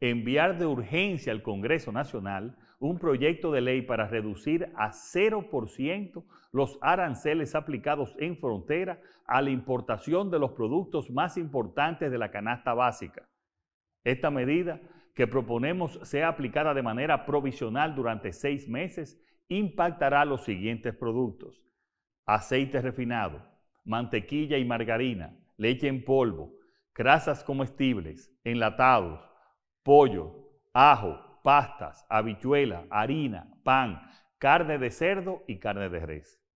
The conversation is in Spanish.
enviar de urgencia al Congreso Nacional un proyecto de ley para reducir a 0% los aranceles aplicados en frontera a la importación de los productos más importantes de la canasta básica. Esta medida que proponemos sea aplicada de manera provisional durante seis meses impactará los siguientes productos. Aceite refinado, mantequilla y margarina, leche en polvo, grasas comestibles, enlatados, pollo, ajo, pastas, habichuela, harina, pan, carne de cerdo y carne de res.